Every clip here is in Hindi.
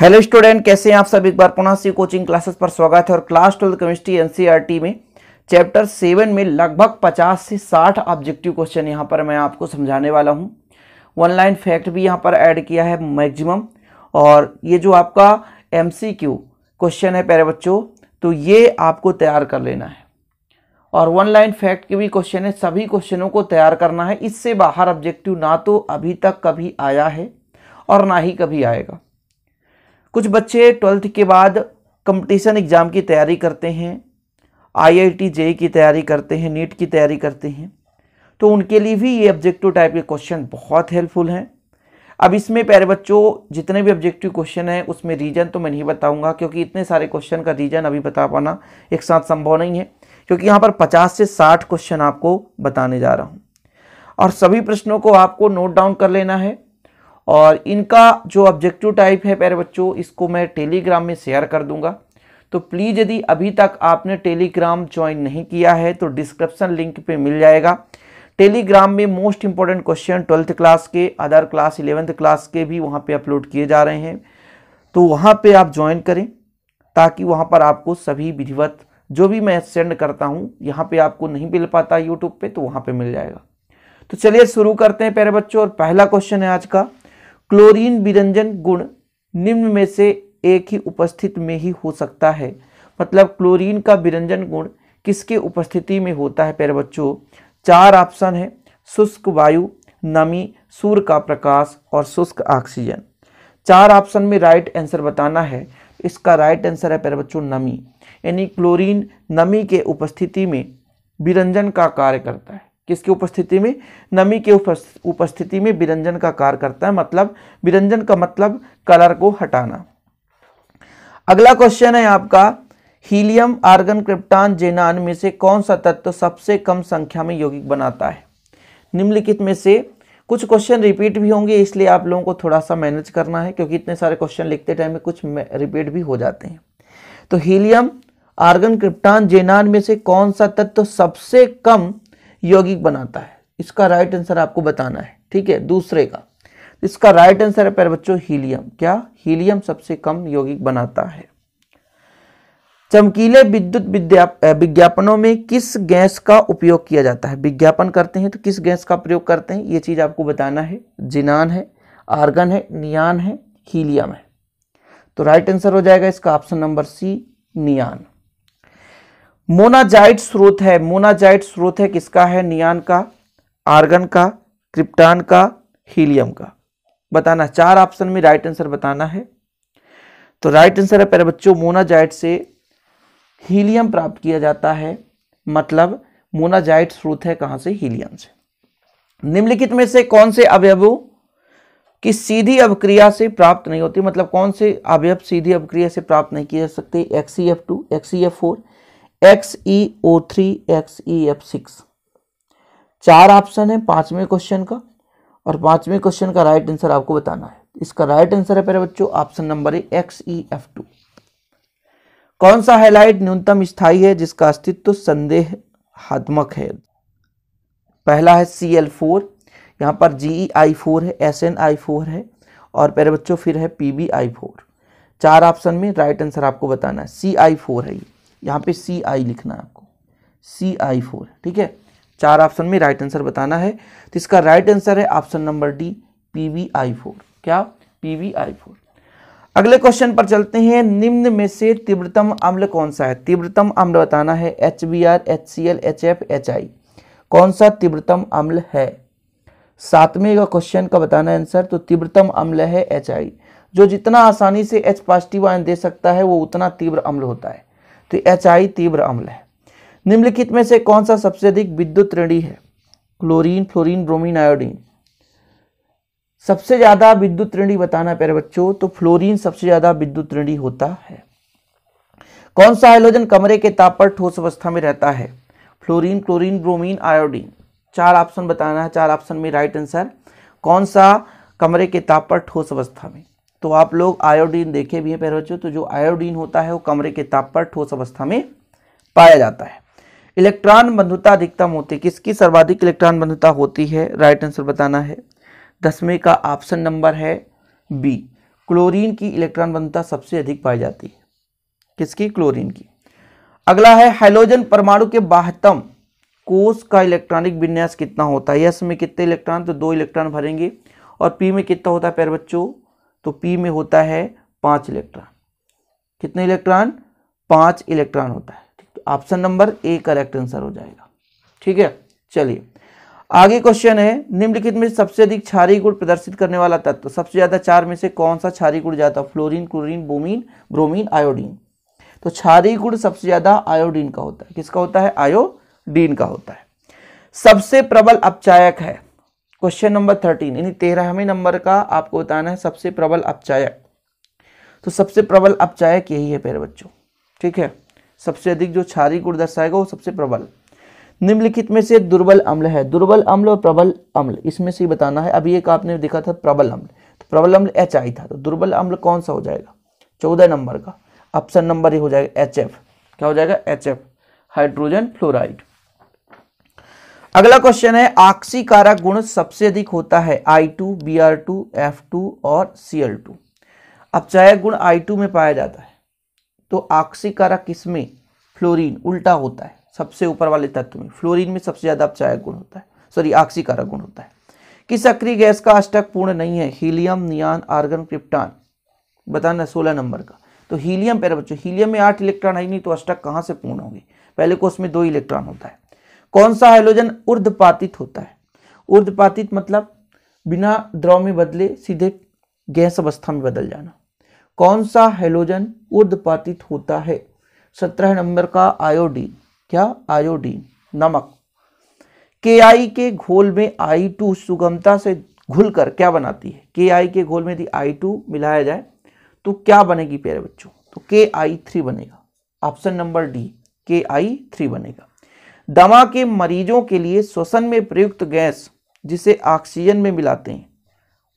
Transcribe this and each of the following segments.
हेलो स्टूडेंट कैसे हैं आप सब एक बार पुनः से कोचिंग क्लासेस पर स्वागत है और क्लास ट्वेल्थ केमिस्ट्री एनसीईआरटी में चैप्टर सेवन में लगभग पचास से साठ ऑब्जेक्टिव क्वेश्चन यहां पर मैं आपको समझाने वाला हूं वन लाइन फैक्ट भी यहां पर ऐड किया है मैक्सिमम और ये जो आपका एमसीक्यू क्वेश्चन है प्यारे बच्चों तो ये आपको तैयार कर लेना है और वन लाइन फैक्ट के भी क्वेश्चन है सभी क्वेश्चनों को तैयार करना है इससे बाहर ऑब्जेक्टिव ना तो अभी तक कभी आया है और ना ही कभी आएगा कुछ बच्चे ट्वेल्थ के बाद कंपटीशन एग्ज़ाम की तैयारी करते हैं आईआईटी जेई की तैयारी करते हैं नीट की तैयारी करते हैं तो उनके लिए भी ये ऑब्जेक्टिव टाइप के क्वेश्चन बहुत हेल्पफुल हैं अब इसमें प्यारे बच्चों जितने भी ऑब्जेक्टिव क्वेश्चन हैं उसमें रीजन तो मैं नहीं बताऊंगा क्योंकि इतने सारे क्वेश्चन का रीजन अभी बता पाना एक साथ संभव नहीं है क्योंकि यहाँ पर 50 से 60 क्वेश्चन आपको बताने जा रहा हूँ और सभी प्रश्नों को आपको नोट डाउन कर लेना है और इनका जो ऑब्जेक्टिव टाइप है प्यारे बच्चों इसको मैं टेलीग्राम में शेयर कर दूंगा तो प्लीज़ यदि अभी तक आपने टेलीग्राम ज्वाइन नहीं किया है तो डिस्क्रिप्सन लिंक पे मिल जाएगा टेलीग्राम में most important question twelfth class के अदर क्लास इलेवेंथ क्लास के भी वहाँ पर अपलोड किए जा रहे हैं तो वहाँ पर आप ज्वाइन करें ताकि वहाँ पर आपको सभी विधिवत जो भी मैं सेंड करता हूँ यहाँ पे आपको नहीं मिल पाता यूट्यूब पे तो वहाँ पे मिल जाएगा तो चलिए शुरू करते हैं प्यारे बच्चों और पहला क्वेश्चन है आज का क्लोरीन विरंजन गुण निम्न में से एक ही उपस्थित में ही हो सकता है मतलब क्लोरीन का विरंजन गुण किसके उपस्थिति में होता है प्यारे बच्चों चार ऑप्शन है शुष्क वायु नमी सूर्य का प्रकाश और शुष्क ऑक्सीजन चार ऑप्शन में राइट आंसर बताना है इसका राइट आंसर है प्यारे बच्चों नमी यानी क्लोरीन नमी के उपस्थिति में विरंजन का कार्य करता है किसकी उपस्थिति में नमी के उपस्थिति में विरंजन का कार्य करता है मतलब विरंजन का मतलब कलर को हटाना अगला क्वेश्चन है आपका हीलियम आर्गन क्रिप्टान जेनान में से कौन सा तत्व सबसे कम संख्या में यौगिक बनाता है निम्नलिखित में से कुछ क्वेश्चन रिपीट भी होंगे इसलिए आप लोगों को थोड़ा सा मैनेज करना है क्योंकि इतने सारे क्वेश्चन लिखते टाइम में कुछ रिपीट भी हो जाते हैं तो हीलियम आर्गन क्रिप्टान जेनान में से कौन सा तत्व सबसे कम यौगिक बनाता है इसका राइट आंसर आपको बताना है ठीक है दूसरे का इसका राइट आंसर है पैर बच्चों हीलियम क्या हीलियम सबसे कम यौगिक बनाता है चमकीले विद्युत विज्ञापनों में किस गैस का उपयोग किया जाता है विज्ञापन करते हैं तो किस गैस का प्रयोग करते हैं ये चीज आपको बताना है जिनान है आर्गन है नियान है हीलियम है तो राइट आंसर हो जाएगा इसका option number C neon monazite स्रोत है मोनाजाइट स्रोत है किसका है नियान का आर्गन का क्रिप्टान का हीलियम का बताना चार ऑप्शन में राइट आंसर बताना है तो राइट आंसर है पहले बच्चों मोनाजाइट से हीलियम प्राप्त किया जाता है मतलब मोनाजाइट स्रोत है कहां से हीलियम से निम्नलिखित में से कौन से अवयवों की सीधी अवक्रिया से प्राप्त नहीं होती मतलब कौन से अवयव सीधी अवक्रिया से प्राप्त नहीं किए जा सकते XeF two Xe four X E O three X E F six चार ऑप्शन है पांचवें क्वेश्चन का और पांचवें क्वेश्चन का राइट आंसर आपको बताना है इसका राइट आंसर है पहले बच्चों ऑप्शन नंबर है एक्स ई एफ टू कौन सा हाईलाइट न्यूनतम स्थाई है जिसका अस्तित्व संदेहात्मक है पहला है सी एल फोर यहाँ पर जी ई आई फोर है एस एन आई फोर है और प्यारे बच्चों फिर है पी बी आई फोर चार ऑप्शन में राइट आंसर आपको बताना है सी आई फोर है ये यहाँ पे सी आई लिखना है आपको सी आई फोर ठीक है चार ऑप्शन में राइट आंसर बताना है तो इसका राइट आंसर है option number D P V I four क्या पी वी आई फोर अगले क्वेश्चन पर चलते हैं निम्न में से तीव्रतम अम्ल कौन सा है तीव्रतम अम्ल बताना है H B R H C L H F H I कौन सा तीव्रतम अम्ल है सातवें का क्वेश्चन का बताना आंसर तो तीव्रतम अम्ल है एच आई जो जितना आसानी से एच पॉजिटिव आयन दे सकता है वो उतना तीव्र अम्ल होता है एच आई तीव्र अम्ल है निम्नलिखित में से कौन सा सबसे अधिक विद्युत ऋणी है क्लोरीन फ्लोरीन ब्रोमीन आयोडीन सबसे ज़्यादा विद्युत ऋणी बताना प्यारे बच्चों तो फ्लोरीन सबसे ज़्यादा विद्युत ऋणी होता है कौन सा हाइड्रोजन कमरे के ताप पर ठोस अवस्था में रहता है फ्लोरीन क्लोरीन ब्रोमीन आयोडीन चार ऑप्शन बताना है चार ऑप्शन में राइट आंसर कौन सा कमरे के ताप पर ठोस अवस्था में तो आप लोग आयोडीन देखे भी हैं प्यारे बच्चों तो जो आयोडीन होता है वो कमरे के ताप पर ठोस अवस्था में पाया जाता है इलेक्ट्रॉन बंधुता अधिकतम होती है किसकी सर्वाधिक इलेक्ट्रॉन बंधुता होती है राइट आंसर बताना है दसवें का ऑप्शन नंबर है बी क्लोरीन की इलेक्ट्रॉन बंधुता सबसे अधिक पाई जाती है किसकी क्लोरीन की अगला है हाइलोजन परमाणु के बाहतम कोष का इलेक्ट्रॉनिक विन्यास कितना होता है यस में कितने इलेक्ट्रॉन तो दो इलेक्ट्रॉन भरेंगे और पी में कितना होता है पैर बच्चों तो पी में होता है पांच इलेक्ट्रॉन कितने इलेक्ट्रॉन पांच इलेक्ट्रॉन होता है ठीक तो option number A correct answer हो जाएगा ठीक है चलिए आगे क्वेश्चन है निम्नलिखित में सबसे अधिक क्षारी गुण प्रदर्शित करने वाला तत्व सबसे ज्यादा चार में से कौन सा क्षारी गुण ज्यादा fluorine chlorine bromine bromine iodine तो क्षारी गुण सबसे ज्यादा आयोडीन का होता है किसका होता है आयोडीन का होता है सबसे प्रबल अपचायक है क्वेश्चन नंबर थर्टीन यानी तेरहवें नंबर का आपको बताना है सबसे प्रबल अपचायक तो सबसे प्रबल अपचायक यही है प्यारे बच्चों ठीक है सबसे अधिक जो क्षारी गुण दर्शाएगा वो सबसे प्रबल निम्नलिखित में से दुर्बल अम्ल है दुर्बल अम्ल और प्रबल अम्ल इसमें से बताना है अभी एक आपने देखा था प्रबल अम्ल तो प्रबल अम्ल एच आई था तो दुर्बल अम्ल कौन सा हो जाएगा चौदह नंबर का ऑप्शन नंबर ही हो जाएगा एच एफ क्या हो जाएगा एच एफ हाइड्रोजन फ्लोराइड अगला क्वेश्चन है आक्सी कारक गुण सबसे अधिक होता है I two B R two F two और सी एल टू अब चाहे गुण आई टू में पाया जाता है तो आक्सी कारक किसमें फ्लोरीन उल्टा होता है सबसे ऊपर वाले तत्व में फ्लोरीन में सबसे ज्यादा अपचायक गुण होता है सॉरी आक्सी कारक गुण होता है कि सक्रिय गैस का अष्टक पूर्ण नहीं है हीलियम नियान आर्गन क्रिप्टान बताना सोलह नंबर का तो हीलियम पहले बच्चों हीलियम में आठ इलेक्ट्रॉन आई नहीं तो अष्टक कहाँ से पूर्ण होगी पहले को उसमें दो इलेक्ट्रॉन होता है कौन सा हाइलोजन उर्धपातित होता है उर्धपातित मतलब बिना द्रव में बदले सीधे गैस अवस्था में बदल जाना कौन सा हाइड्रोजन उर्धपातित होता है सत्रह नंबर का आयोडीन क्या आयोडीन नमक के आई के घोल में आई टू सुगमता से घुलकर क्या बनाती है के आई के घोल में यदि आई टू मिलाया जाए तो क्या बनेगी प्यारे बच्चों तो के आई थ्री बनेगा option number D K I three बनेगा दमा के मरीजों के लिए श्वसन में प्रयुक्त गैस जिसे ऑक्सीजन में मिलाते हैं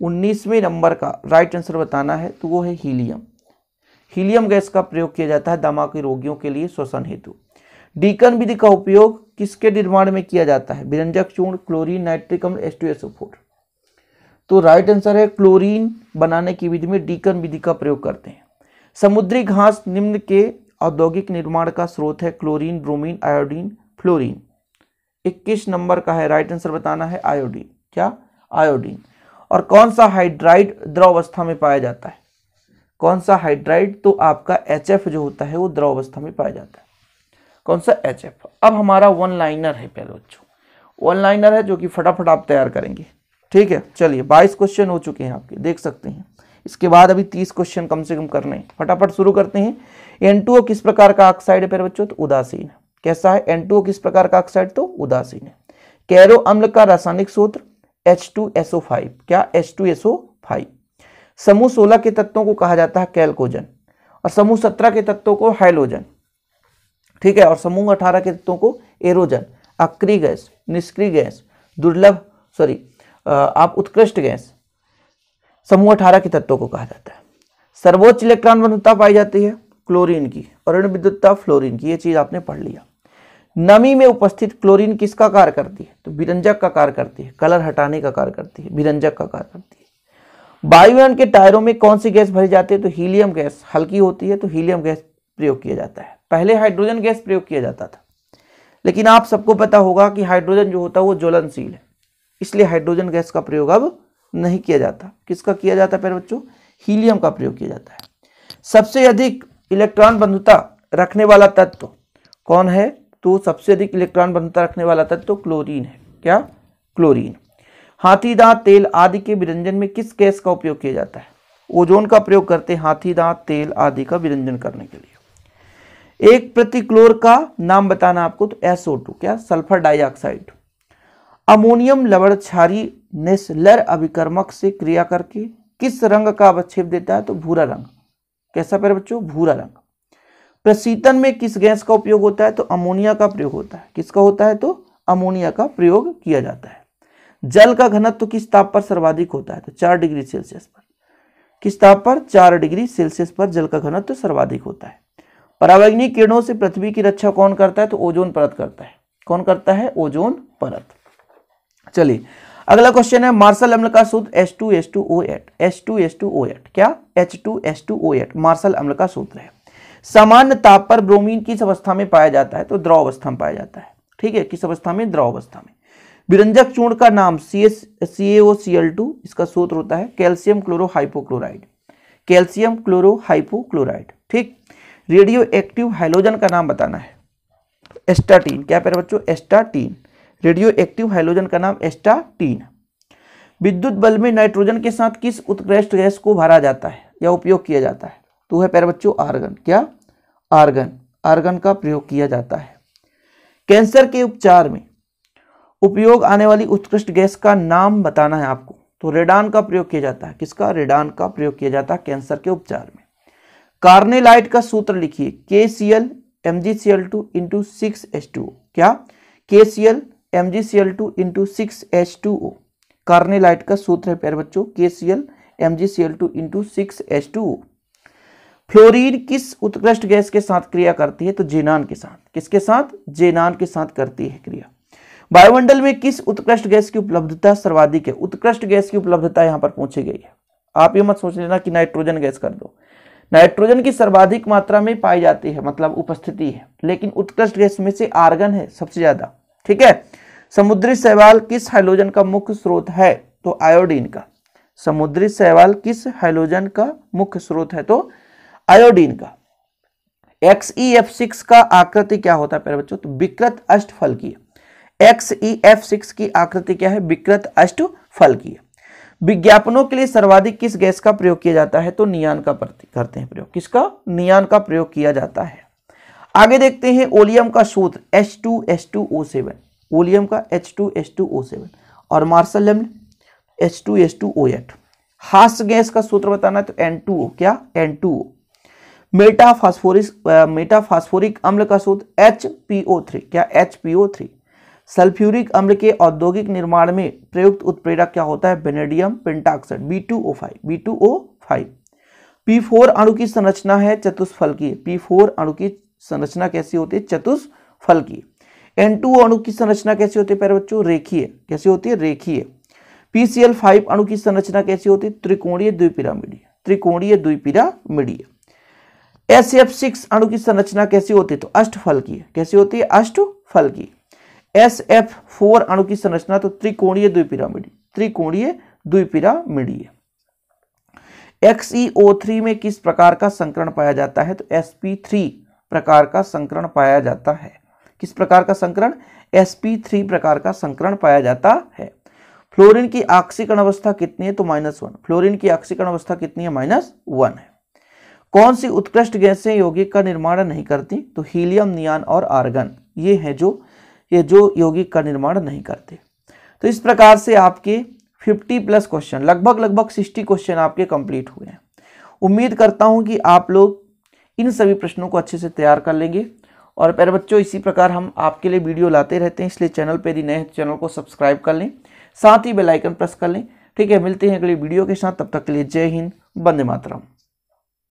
उन्नीसवें नंबर का राइट आंसर बताना है तो वो है हीलियम हीलियम गैस का प्रयोग किया जाता है दमा के रोगियों के लिए श्वसन हेतु डीकन विधि का उपयोग किसके निर्माण में किया जाता है विरंजक चूर्ण क्लोरीन नाइट्रिक अम्ल टू एस फोर तो राइट आंसर है क्लोरीन बनाने की विधि में डीकन विधि का प्रयोग करते हैं समुद्री घास निम्न के औद्योगिक निर्माण का स्रोत है क्लोरीन ब्रोमीन आयोडीन फ्लोरीन इक्कीस नंबर का है राइट आंसर बताना है आयोडीन क्या आयोडीन और कौन सा हाइड्राइड द्रवावस्था में पाया जाता है कौन सा हाइड्राइड तो आपका एच जो होता है वो द्रवावस्था में पाया जाता है कौन सा एच अब हमारा वन लाइनर है पहले बच्चों वन लाइनर है जो कि फटाफट आप तैयार करेंगे ठीक है चलिए बाईस क्वेश्चन हो चुके हैं आपके देख सकते हैं इसके बाद अभी तीस क्वेश्चन कम से कम करने हैं फटाफट शुरू करते हैं एन किस प्रकार का ऑक्साइड है पहले बच्चों तो उदासीन है कैसा है एन किस प्रकार का ऑक्साइड तो उदासीन है कैरो अम्ल का रासायनिक सूत्र H2SO5 क्या H2SO5 समूह 16 के तत्वों को कहा जाता है कैलकोजन और समूह 17 के तत्वों को हाइलोजन ठीक है और समूह 18 के तत्वों को एरोजन अक्रिय गैस निष्क्रिय गैस दुर्लभ सॉरी आप उत्कृष्ट गैस समूह 18 के तत्वों को कहा जाता है सर्वोच्च इलेक्ट्रॉन वनता पाई जाती है क्लोरीन की और ऋण विद्युतता फ्लोरीन की ये चीज़ आपने पढ़ लिया नमी में उपस्थित क्लोरीन किसका कार्य करती है तो विरंजक का कार्य करती है कलर हटाने का कार्य करती है विरंजक का कार्य करती है वायुयान के टायरों में कौन सी गैस भरी जाती है तो हीलियम गैस हल्की होती है तो हीलियम गैस प्रयोग किया जाता है पहले हाइड्रोजन गैस प्रयोग किया जाता था लेकिन आप सबको पता होगा कि हाइड्रोजन जो होता है वो ज्वलनशील है इसलिए हाइड्रोजन गैस का प्रयोग अब नहीं किया जाता किसका किया जाता है बच्चों हीलियम का प्रयोग किया जाता है सबसे अधिक इलेक्ट्रॉन बंधुता रखने वाला तत्व कौन है तो सबसे अधिक इलेक्ट्रॉन बनता रखने वाला तत्व तो क्लोरीन है क्या क्लोरीन हाथी दांत तेल आदि के विरंजन में किस गैस का उपयोग किया जाता है ओजोन का प्रयोग करते हैं हाथी दांत तेल आदि का विरंजन करने के लिए एक प्रतिक्लोर का नाम बताना आपको तो S O two sulphur dioxide ammonium लवण छारी नेस्लर अभिकर्मक से क्रिया करके किस रंग का अवक्षेप देता है तो भूरा रंग कैसा पेड़ बच्चों भूरा रंग प्रशीतन में किस गैस का उपयोग होता है तो अमोनिया का प्रयोग होता है किसका होता है तो अमोनिया का प्रयोग किया जाता है जल का घनत्व तो किस ताप पर सर्वाधिक होता है तो चार डिग्री सेल्सियस पर किस ताप पर चार डिग्री सेल्सियस पर जल का घनत्व तो सर्वाधिक होता है परावैग्निक किरणों से पृथ्वी की रक्षा कौन करता है तो ओजोन परत करता है कौन करता है ओजोन परत चलिए अगला क्वेश्चन है मार्शल अम्ल का सूत्र S two S two O eight S two S two O eight क्या H two S two O eight Marshall अम्ल का सूत्र है सामान्य ताप पर ब्रोमीन किस अवस्था में पाया जाता है तो द्रव अवस्था में पाया जाता है ठीक है किस अवस्था में द्रव अवस्था में विरंजक चूर्ण का नाम C S C A C L two इसका सूत्र होता है कैल्शियम क्लोरोहाइपोक्लोराइड कैल्शियम क्लोरोहाइपोक्लोराइड ठीक रेडियो एक्टिव हाइलोजन का नाम बताना है एस्टाटीन क्या प्यारे बच्चों एस्टाटीन रेडियो एक्टिव हाइलोजन का नाम एस्टाटीन विद्युत बल में नाइट्रोजन के साथ किस उत्कृष्ट गैस को भरा जाता है या उपयोग किया जाता है तो है पैर बच्चों आर्गन क्या आर्गन आर्गन का प्रयोग किया जाता है कैंसर के उपचार में उपयोग आने वाली उत्कृष्ट गैस का नाम बताना है आपको तो रेडान का प्रयोग किया जाता है किसका रेडान का प्रयोग किया जाता है कैंसर के उपचार में कार्नेलाइट का सूत्र लिखिए K C L M G C L two into six H two O क्या K C L M G C L two into six H two O carnallite का सूत्र है प्यारे बच्चों K C L M G C L two into six H two O fluorine किस उत्कृष्ट गैस के साथ क्रिया करती है तो जेनान के साथ किसके साथ जेनान के साथ करती है क्रिया वायुमंडल में किस उत्कृष्ट गैस की उपलब्धता सर्वाधिक है उत्कृष्ट गैस की उपलब्धता यहां पर पूछी गई है आप ये मत सोच लेना कि नाइट्रोजन गैस कर दो नाइट्रोजन की सर्वाधिक मात्रा में पाई जाती है मतलब उपस्थिति है लेकिन उत्कृष्ट गैस में से आर्गन है सबसे ज्यादा ठीक है समुद्री सहवाल किस हाइलोजन का मुख्य स्रोत है तो आयोडीन का समुद्री सहवाल किस हाइलोजन का मुख्य स्रोत है तो आयोडीन का एक्स ई एफ सिक्स का आकृति क्या होता है प्यारे बच्चों तो विकृत अष्ट फल की एक्स ई एफ सिक्स की आकृति क्या है विकृत अष्ट फल की विज्ञापनों के लिए सर्वाधिक किस गैस का प्रयोग किया जाता है तो नियान का करते हैं प्रयोग किसका नियान का प्रयोग किया जाता है आगे देखते हैं ओलियम का सूत्र H two H two O seven oleum का H two H two O seven और Marshall H two H two O eight हास गैस का सूत्र बताना है तो एन टू ओ क्या एन टू ओ मेटाफास्फोरिक मेटाफास्फोरिक अम्ल का सूत्र एच क्या एच सल्फ्यूरिक अम्ल के औद्योगिक निर्माण में प्रयुक्त उत्प्रेरक क्या होता है vanadium pentoxide B two O five B two O five P four अणु की संरचना है की पी फोर अणु की संरचना कैसी होती है की एन टू अणु की संरचना कैसी होती है पैर बच्चों रेखीय कैसी होती है रेखीय पीसीएल फाइव अणु की संरचना कैसी होती है त्रिकोणीय द्विपिरामिडीय त्रिकोणीय द्विपिरामिडीय एस एफ सिक्स अणु की संरचना कैसी होती है तो अष्टफल की कैसी होती है अष्टफल की एस एफ फोर अणु की संरचना तो त्रिकोणीय द्विपिरामिडी त्रिकोणीय द्विपिरामिडीय एक्सईओ थ्री e में किस प्रकार का संकरण पाया जाता है तो एस पी थ्री प्रकार का संकरण पाया जाता है किस प्रकार का संकरण एस पी थ्री प्रकार का संकरण पाया जाता है फ्लोरीन की आक्सीकरण अवस्था कितनी है तो माइनस वन फ्लोरिन की आक्सीकरण अवस्था कितनी है माइनस वन है कौन सी उत्कृष्ट गैसें यौगिक का निर्माण नहीं करती तो हीलियम नियान और आर्गन ये हैं जो ये जो यौगिक का निर्माण नहीं करते तो इस प्रकार से आपके 50 प्लस क्वेश्चन लगभग लगभग 60 क्वेश्चन आपके कंप्लीट हुए हैं उम्मीद करता हूं कि आप लोग इन सभी प्रश्नों को अच्छे से तैयार कर लेंगे और प्यारे बच्चों इसी प्रकार हम आपके लिए वीडियो लाते रहते हैं इसलिए चैनल पर यदि नए चैनल को सब्सक्राइब कर लें साथ ही बेलाइकन प्रेस कर लें ठीक है मिलते हैं अगले वीडियो के साथ तब तक के लिए जय हिंद बंदे मातरम